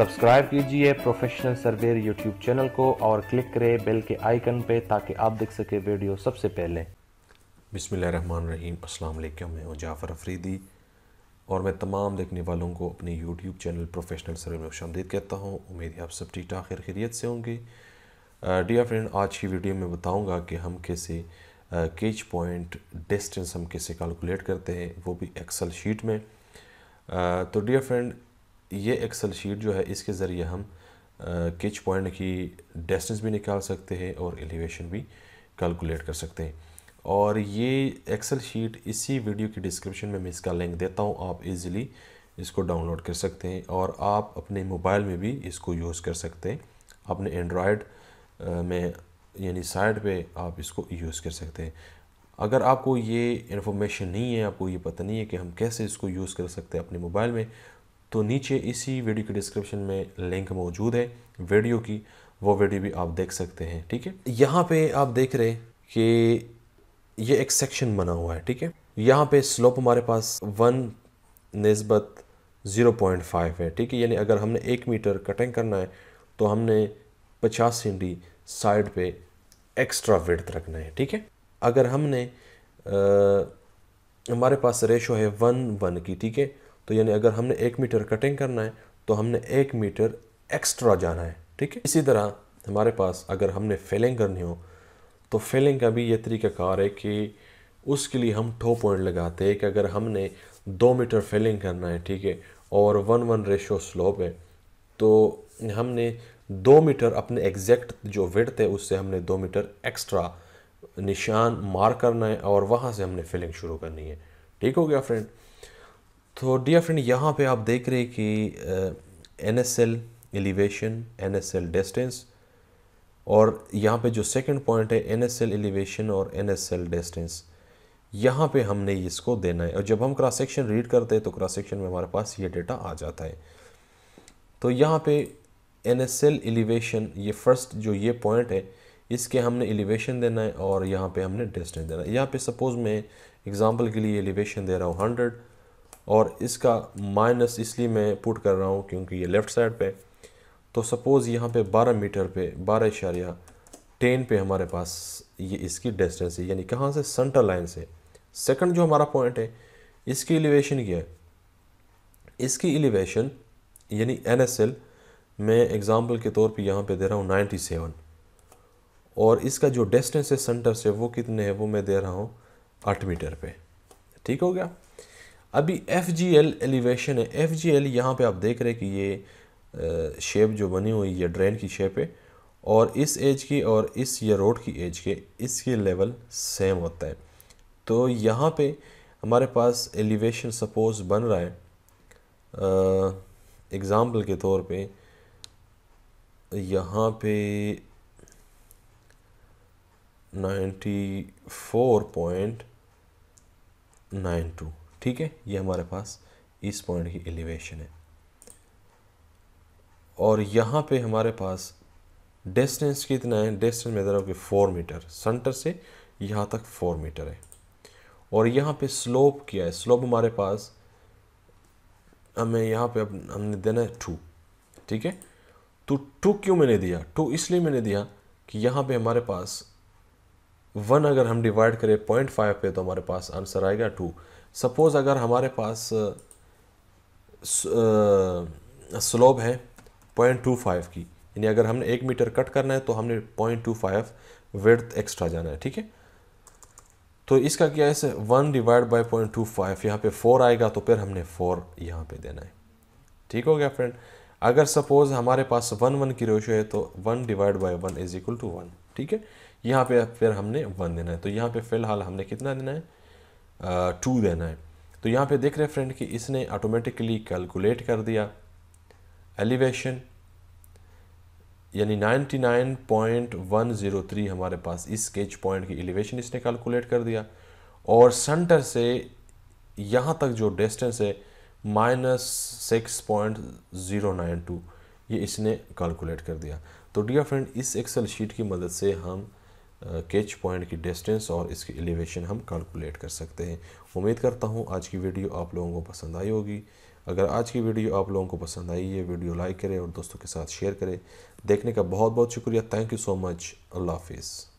subscribe कीजिए professional surveyor YouTube channel को और क्लिक करें बेल के आइकन पे ताकि आप देख सके वीडियो सबसे पहले बिसमिल्ल रहीम अस्सलाम वालेकुम मैं हूं जाफ़र अफरीदी और मैं तमाम देखने वालों को अपने यूट्यूब चैनल प्रोफेशनल सर्वे में शामदीद कहता हूँ उम्मीद है आप सब ठीक ठाक खैर खैरियत से होंगे डियर फ्रेंड आज की वीडियो में बताऊँगा कि हम कैसे केच पॉइंट डिस्टेंस हम कैसे कैलकुलेट करते हैं वो भी एक्सल शीट में तो डियर फ्रेंड ये एक्सल शीट जो है इसके ज़रिए हम किच पॉइंट की डिस्टेंस भी निकाल सकते हैं और एलिवेशन भी कैलकुलेट कर सकते हैं और ये एक्सल शीट इसी वीडियो की डिस्क्रिप्शन में मैं इसका लिंक देता हूँ आप इजीली इसको डाउनलोड कर सकते हैं और आप अपने मोबाइल में भी इसको यूज़ कर सकते हैं अपने एंड्रॉयड में यानी साइड पे आप इसको यूज़ कर सकते हैं अगर आपको ये इन्फॉर्मेशन नहीं है आपको ये पता नहीं है कि हम कैसे इसको यूज़ कर सकते हैं अपने मोबाइल में तो नीचे इसी वीडियो के डिस्क्रिप्शन में लिंक मौजूद है वीडियो की वो वीडियो भी आप देख सकते हैं ठीक है यहाँ पे आप देख रहे हैं कि ये एक सेक्शन बना हुआ है ठीक है यहाँ पे स्लोप हमारे पास वन नस्बत ज़ीरो पॉइंट फाइव है ठीक है यानी अगर हमने एक मीटर कटिंग करना है तो हमने पचास सेंटी साइड पे एक्स्ट्रा वेट रखना है ठीक है अगर हमने आ, हमारे पास रेशो है वन वन की ठीक है तो यानी अगर हमने एक मीटर कटिंग करना है तो हमने एक मीटर एक्स्ट्रा जाना है ठीक है इसी तरह हमारे पास अगर हमने फेलिंग करनी हो तो फेलिंग का भी ये तरीकाकार है कि उसके लिए हम ठो पॉइंट लगाते हैं कि अगर हमने दो मीटर फेलिंग करना है ठीक है और वन वन रेशो स्लोप है तो हमने दो मीटर अपने एग्जैक्ट जो वेट है उससे हमने दो मीटर एक्स्ट्रा निशान मार करना है और वहाँ से हमने फिलिंग शुरू करनी है ठीक हो गया फ्रेंड तो डियर फ्रेंड यहाँ पे आप देख रहे हैं कि N S L elevation N S L distance और यहाँ पे जो सेकंड पॉइंट है एन एस एल एलिवेशन और एन एस एल डिस्टेंस यहाँ पे हमने इसको देना है और जब हम क्रॉस सेक्शन रीड करते हैं तो क्रॉस सेक्शन में हमारे पास ये डेटा आ जाता है तो यहाँ पे एन एस एल एलिवेशन ये फर्स्ट जो ये पॉइंट है इसके हमने एलिवेशन देना है और यहाँ पे हमने डिस्टेंस देना है यहाँ पे सपोज़ मैं एग्जांपल के लिए एलिवेशन दे रहा हूँ हंड्रेड और इसका माइनस इसलिए मैं पुट कर रहा हूँ क्योंकि ये लेफ़्ट साइड पे तो सपोज़ यहाँ पे 12 मीटर पे बारह इशारिया टेन पे हमारे पास ये इसकी डिस्टेंस है यानी कहाँ से सेंटर लाइन से सेकंड जो हमारा पॉइंट है इसकी एलिवेशन क्या है इसकी एलिवेशन यानी एन एस एल मैं एग्ज़ाम्पल के तौर पर यहाँ पर दे रहा हूँ नाइन्टी सेवन और इसका जो डिस्टेंस है सेंटर से वो कितने हैं वो मैं दे रहा हूँ आठ मीटर पे ठीक हो गया अभी एफ जी एल एलिवेशन है एफ जी एल यहाँ पर आप देख रहे हैं कि ये शेप जो बनी हुई है ड्रेन की शेप है और इस एज की और इस ये रोड की एज के इसके लेवल सेम होता है तो यहाँ पे हमारे पास एलिवेशन सपोज बन रहा है एग्ज़ाम्पल के तौर पे यहाँ पे 94.92 ठीक है ये हमारे पास इस पॉइंट की एलिवेशन है और यहाँ पे हमारे पास डिस्टेंस कितना है डिस्टेंस में ज़रा फोर मीटर सेंटर से यहाँ तक फोर मीटर है और यहाँ पे स्लोप क्या है स्लोप हमारे पास हमें यहाँ पे अब हमने देना है टू ठीक है तो टू क्यों मैंने दिया टू इसलिए मैंने दिया कि यहाँ पे हमारे पास वन अगर हम डिवाइड करें पॉइंट फाइव पे तो हमारे पास आंसर आएगा टू सपोज़ अगर हमारे पास स्लोब है पॉइंट टू फाइव की यानी अगर हमने एक मीटर कट करना है तो हमने point two five worth extra जाना है ठीक है तो इसका क्या है one divide by point two five यहाँ पे फोर आएगा तो फिर हमने फोर यहाँ पे देना है ठीक हो गया फ्रेंड अगर सपोज़ हमारे पास वन वन की रेशो है तो one divide by one is equal to one ठीक है यहाँ पे फिर हमने वन देना है तो यहाँ पे फ़िलहाल हमने कितना देना है टू देना है तो यहाँ पे देख रहे हैं फ्रेंड कि इसने ऑटोमेटिकली कैलकुलेट कर दिया एलिवेशन यानी 99.103 हमारे पास इस स्केच पॉइंट की एलिवेशन इसने कैलकुलेट कर दिया और सेंटर से यहाँ तक जो डिस्टेंस है minus six point zero nine two ये इसने कैलकुलेट कर दिया तो डियर फ्रेंड इस एक्सेल शीट की मदद से हम कैच पॉइंट की डिस्टेंस और इसकी एलिवेशन हम कैलकुलेट कर सकते हैं उम्मीद करता हूँ आज की वीडियो आप लोगों को पसंद आई होगी अगर आज की वीडियो आप लोगों को पसंद आई है वीडियो लाइक करें और दोस्तों के साथ शेयर करें देखने का बहुत बहुत शुक्रिया थैंक यू सो मच अल्लाह हाफिज़